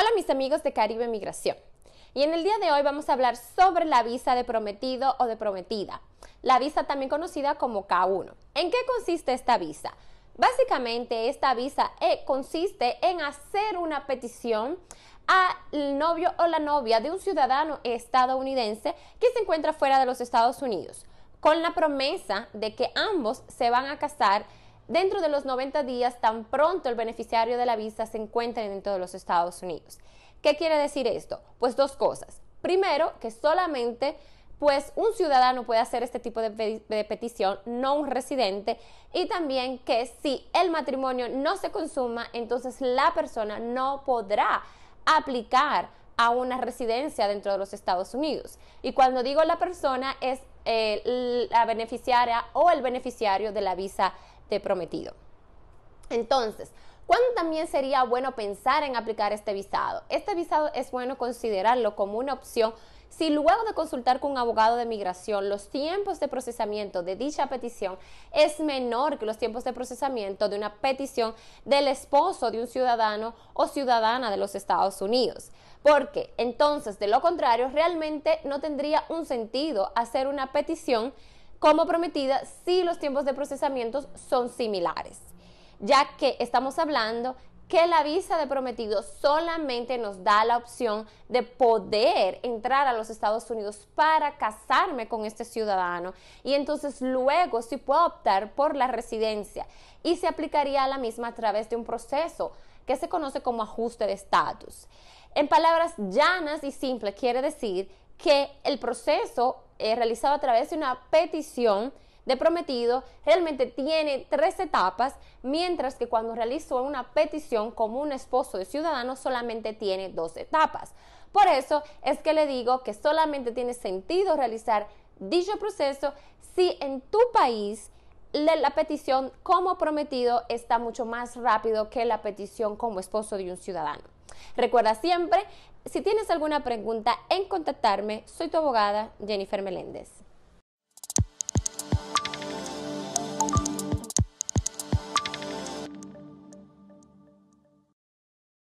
Hola mis amigos de Caribe Migración. Y en el día de hoy vamos a hablar sobre la visa de prometido o de prometida, la visa también conocida como K1. ¿En qué consiste esta visa? Básicamente esta visa eh, consiste en hacer una petición al novio o la novia de un ciudadano estadounidense que se encuentra fuera de los Estados Unidos, con la promesa de que ambos se van a casar dentro de los 90 días tan pronto el beneficiario de la visa se encuentre dentro de los Estados Unidos. ¿Qué quiere decir esto? Pues dos cosas. Primero, que solamente pues un ciudadano puede hacer este tipo de, petición, no un residente, y también que si el matrimonio no se consuma, entonces la persona no podrá aplicar a una residencia dentro de los Estados Unidos. Y cuando digo la persona es eh, la beneficiaria o el beneficiario de la visa prometido. Entonces, ¿Cuándo también sería bueno pensar en aplicar este visado? Este visado es bueno considerarlo como una opción si luego de consultar con un abogado de migración los tiempos de procesamiento de dicha petición es menor que los tiempos de procesamiento de una petición del esposo de un ciudadano o ciudadana de los Estados Unidos. Porque entonces, de lo contrario, realmente no tendría un sentido hacer una petición como prometida si los tiempos de procesamiento son similares, ya que estamos hablando que la visa de prometido solamente nos da la opción de poder entrar a los Estados Unidos para casarme con este ciudadano y entonces luego si puedo optar por la residencia y se aplicaría a la misma a través de un proceso que se conoce como ajuste de estatus. En palabras llanas y simples quiere decir que el proceso es realizado a través de una petición de prometido realmente tiene tres etapas, mientras que cuando realizó una petición como un esposo de ciudadano solamente tiene dos etapas. Por eso es que le digo que solamente tiene sentido realizar dicho proceso si en tu país la, la, petición como prometido está mucho más rápido que la petición como esposo de un ciudadano. Recuerda siempre, si tienes alguna pregunta en contactarme, soy tu abogada Jennifer Meléndez.